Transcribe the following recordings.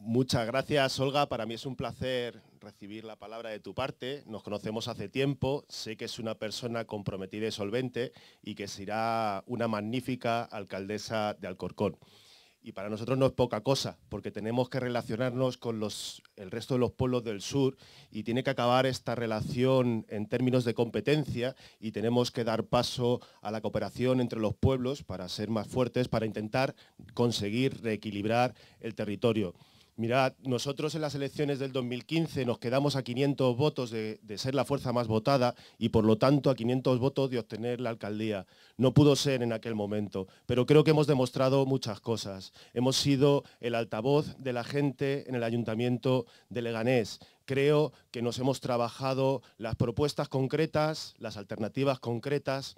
Muchas gracias, Olga. Para mí es un placer recibir la palabra de tu parte. Nos conocemos hace tiempo. Sé que es una persona comprometida y solvente y que será una magnífica alcaldesa de Alcorcón. Y para nosotros no es poca cosa, porque tenemos que relacionarnos con el resto de los pueblos del sur y tiene que acabar esta relación en términos de competencia y tenemos que dar paso a la cooperación entre los pueblos para ser más fuertes, para intentar conseguir reequilibrar el territorio. Mirad, nosotros en las elecciones del 2015 nos quedamos a 500 votos de, ser la fuerza más votada y por lo tanto a 500 votos de obtener la alcaldía. No pudo ser en aquel momento, pero creo que hemos demostrado muchas cosas. Hemos sido el altavoz de la gente en el ayuntamiento de Leganés. Creo que nos hemos trabajado las propuestas concretas, las alternativas concretas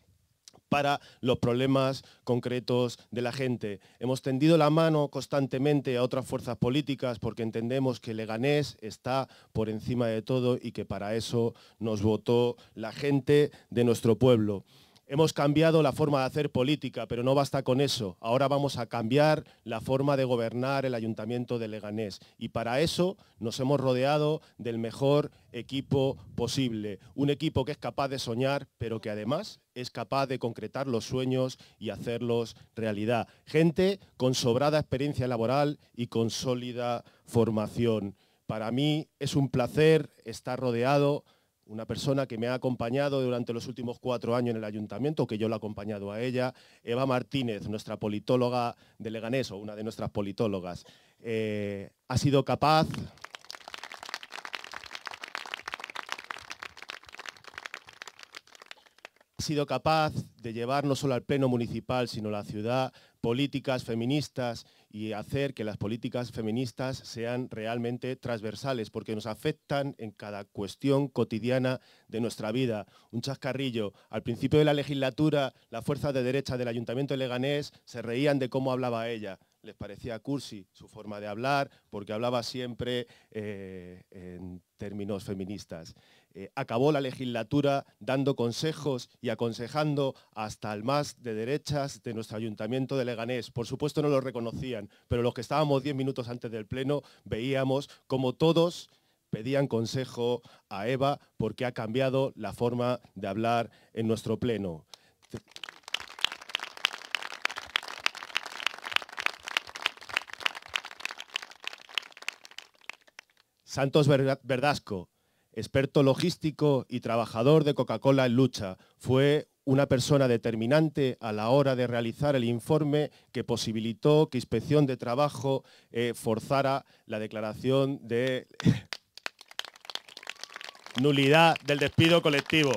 para los problemas concretos de la gente. Hemos tendido la mano constantemente a otras fuerzas políticas porque entendemos que Leganés está por encima de todo y que para eso nos votó la gente de nuestro pueblo. Hemos cambiado la forma de hacer política, pero no basta con eso. Ahora vamos a cambiar la forma de gobernar el Ayuntamiento de Leganés. Y para eso nos hemos rodeado del mejor equipo posible. Un equipo que es capaz de soñar, pero que además es capaz de concretar los sueños y hacerlos realidad. Gente con sobrada experiencia laboral y con sólida formación. Para mí es un placer estar rodeado una persona que me ha acompañado durante los últimos cuatro años en el ayuntamiento, que yo la he acompañado a ella, Eva Martínez, nuestra politóloga de Leganeso, una de nuestras politólogas. Eh, ha sido capaz sido capaz de llevar no solo al pleno municipal, sino a la ciudad, políticas feministas y hacer que las políticas feministas sean realmente transversales, porque nos afectan en cada cuestión cotidiana de nuestra vida. Un chascarrillo. Al principio de la legislatura, las fuerzas de derecha del Ayuntamiento de Leganés se reían de cómo hablaba ella les parecía cursi su forma de hablar, porque hablaba siempre eh, en términos feministas. Eh, acabó la legislatura dando consejos y aconsejando hasta al más de derechas de nuestro ayuntamiento de Leganés. Por supuesto no lo reconocían, pero los que estábamos diez minutos antes del pleno veíamos como todos pedían consejo a Eva porque ha cambiado la forma de hablar en nuestro pleno. Santos Verdasco, experto logístico y trabajador de Coca-Cola en lucha, fue una persona determinante a la hora de realizar el informe que posibilitó que Inspección de Trabajo eh, forzara la declaración de nulidad del despido colectivo.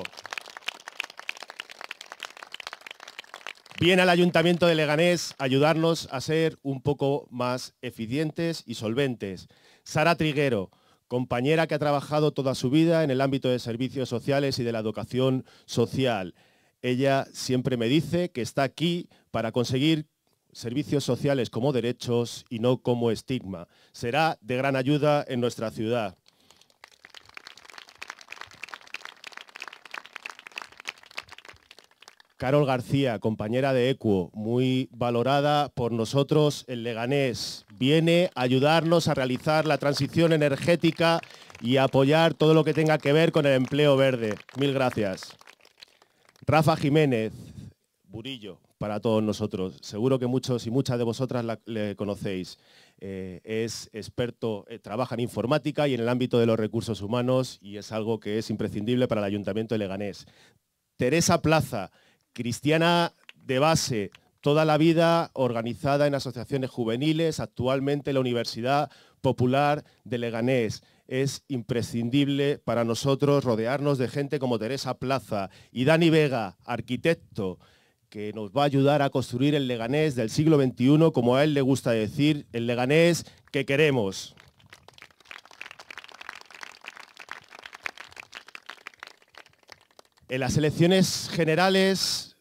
Viene al Ayuntamiento de Leganés ayudarnos a ser un poco más eficientes y solventes. Sara Triguero, compañera que ha trabajado toda su vida en el ámbito de servicios sociales y de la educación social. Ella siempre me dice que está aquí para conseguir servicios sociales como derechos y no como estigma. Será de gran ayuda en nuestra ciudad. Carol García, compañera de ECUO, muy valorada por nosotros en Leganés, viene a ayudarnos a realizar la transición energética y a apoyar todo lo que tenga que ver con el empleo verde. Mil gracias. Rafa Jiménez, Burillo, para todos nosotros. Seguro que muchos y muchas de vosotras le conocéis. Eh, es experto, eh, trabaja en informática y en el ámbito de los recursos humanos y es algo que es imprescindible para el Ayuntamiento de Leganés. Teresa Plaza, cristiana de base, toda la vida organizada en asociaciones juveniles, actualmente la Universidad Popular de Leganés. Es imprescindible para nosotros rodearnos de gente como Teresa Plaza y Dani Vega, arquitecto, que nos va a ayudar a construir el Leganés del siglo XXI, como a él le gusta decir, el Leganés que queremos. En las elecciones generales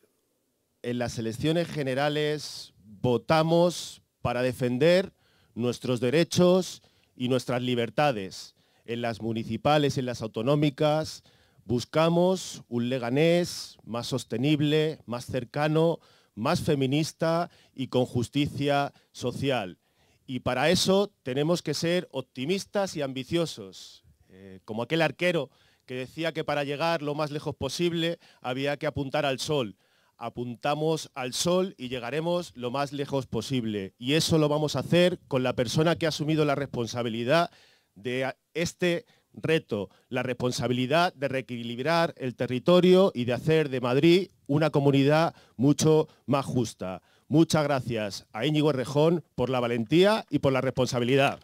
en las elecciones generales votamos para defender nuestros derechos y nuestras libertades. En las municipales, en las autonómicas, buscamos un leganés más sostenible, más cercano, más feminista y con justicia social. Y para eso tenemos que ser optimistas y ambiciosos, eh, como aquel arquero que decía que para llegar lo más lejos posible había que apuntar al sol apuntamos al sol y llegaremos lo más lejos posible. Y eso lo vamos a hacer con la persona que ha asumido la responsabilidad de este reto, la responsabilidad de reequilibrar el territorio y de hacer de Madrid una comunidad mucho más justa. Muchas gracias a Íñigo Rejón por la valentía y por la responsabilidad.